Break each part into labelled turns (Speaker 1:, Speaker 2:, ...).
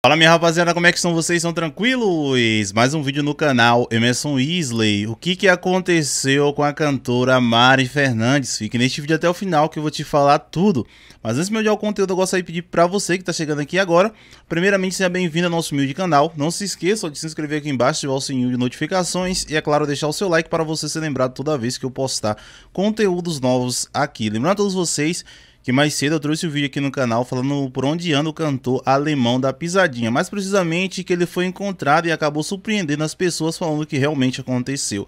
Speaker 1: Fala minha rapaziada, como é que estão vocês? Estão tranquilos? Mais um vídeo no canal Emerson Weasley. O que, que aconteceu com a cantora Mari Fernandes? Fique neste vídeo até o final que eu vou te falar tudo. Mas antes de me o conteúdo, eu gostaria de pedir para você que está chegando aqui agora, primeiramente seja bem-vindo ao nosso humilde canal. Não se esqueça de se inscrever aqui embaixo, ativar o sininho de notificações e, é claro, deixar o seu like para você ser lembrado toda vez que eu postar conteúdos novos aqui. Lembrando a todos vocês que mais cedo eu trouxe o um vídeo aqui no canal falando por onde anda o cantor alemão da pisadinha, mais precisamente que ele foi encontrado e acabou surpreendendo as pessoas falando o que realmente aconteceu.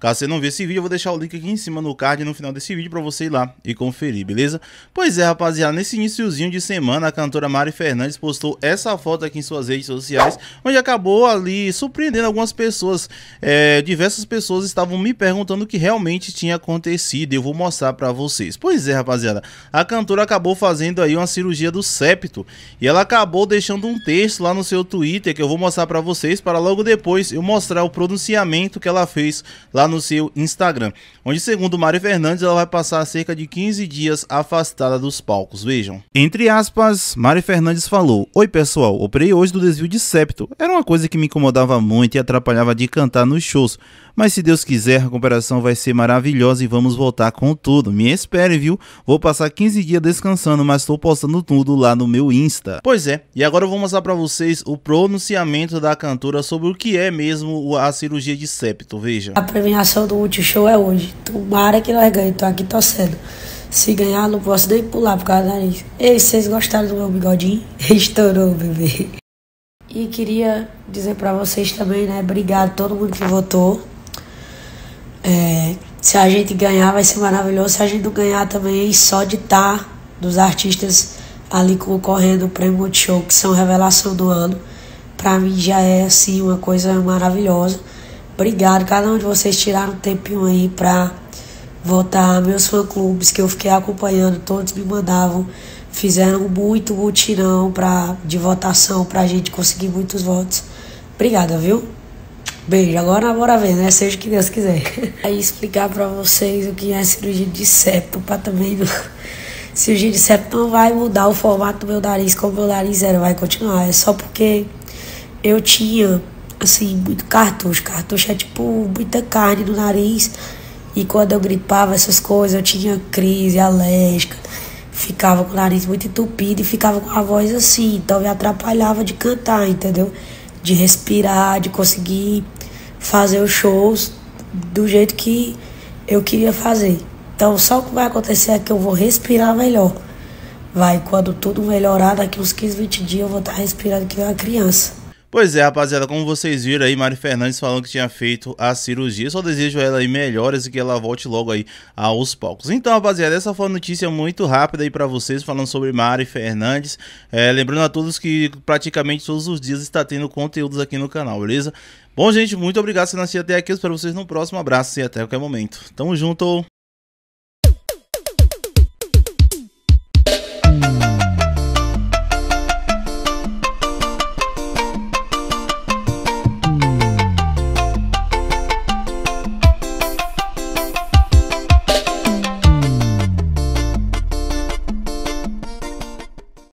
Speaker 1: Caso você não viu esse vídeo, eu vou deixar o link aqui em cima no card no final desse vídeo para você ir lá e conferir, beleza? Pois é, rapaziada, nesse iníciozinho de semana, a cantora Mari Fernandes postou essa foto aqui em suas redes sociais, onde acabou ali surpreendendo algumas pessoas. É, diversas pessoas estavam me perguntando o que realmente tinha acontecido e eu vou mostrar para vocês. Pois é, rapaziada, a cantora acabou fazendo aí uma cirurgia do septo e ela acabou deixando um texto lá no seu Twitter que eu vou mostrar para vocês para logo depois eu mostrar o pronunciamento que ela fez lá no no seu Instagram, onde, segundo Mário Fernandes, ela vai passar cerca de 15 dias afastada dos palcos. Vejam. Entre aspas, Mário Fernandes falou: Oi pessoal, operei hoje do desvio de septo. Era uma coisa que me incomodava muito e atrapalhava de cantar nos shows. Mas se Deus quiser, a recuperação vai ser maravilhosa e vamos voltar com tudo. Me espere, viu? Vou passar 15 dias descansando, mas estou postando tudo lá no meu Insta. Pois é, e agora eu vou mostrar para vocês o pronunciamento da cantora sobre o que é mesmo a cirurgia de septo. Veja. A
Speaker 2: premiação do Multishow é hoje. Tomara que nós ganhemos, tô aqui torcendo. Se ganhar, não posso nem pular por causa da nariz. Ei, vocês gostaram do meu bigodinho? Estourou, bebê. E queria dizer para vocês também, né? Obrigado a todo mundo que votou. É, se a gente ganhar, vai ser maravilhoso. Se a gente não ganhar também, só de estar tá dos artistas ali concorrendo o Prêmio Multishow, que são revelação do ano, para mim já é, assim, uma coisa maravilhosa. Obrigado, cada um de vocês tiraram um tempinho aí pra votar. Meus fã-clubes que eu fiquei acompanhando, todos me mandavam. Fizeram muito mutirão pra, de votação pra gente conseguir muitos votos. Obrigada, viu? Beijo, agora bora ver, né? Seja o que Deus quiser. Aí explicar pra vocês o que é cirurgia de septo, pra também não... Cirurgia de septo não vai mudar o formato do meu nariz, como meu nariz era, vai continuar. É só porque eu tinha assim, muito cartucho. Cartucho é tipo muita carne no nariz. E quando eu gripava essas coisas, eu tinha crise alérgica, ficava com o nariz muito entupido e ficava com a voz assim. Então me atrapalhava de cantar, entendeu? De respirar, de conseguir fazer os shows do jeito que eu queria fazer. Então só o que vai acontecer é que eu vou respirar melhor. Vai, quando tudo melhorar, daqui uns 15, 20 dias eu vou estar respirando que nem uma criança.
Speaker 1: Pois é, rapaziada, como vocês viram aí, Mari Fernandes falando que tinha feito a cirurgia. Só desejo a ela aí melhores e que ela volte logo aí aos palcos. Então, rapaziada, essa foi a notícia muito rápida aí para vocês, falando sobre Mari Fernandes. É, lembrando a todos que praticamente todos os dias está tendo conteúdos aqui no canal, beleza? Bom, gente, muito obrigado por assistir até aqui. Eu espero vocês no próximo abraço e até qualquer momento. Tamo junto!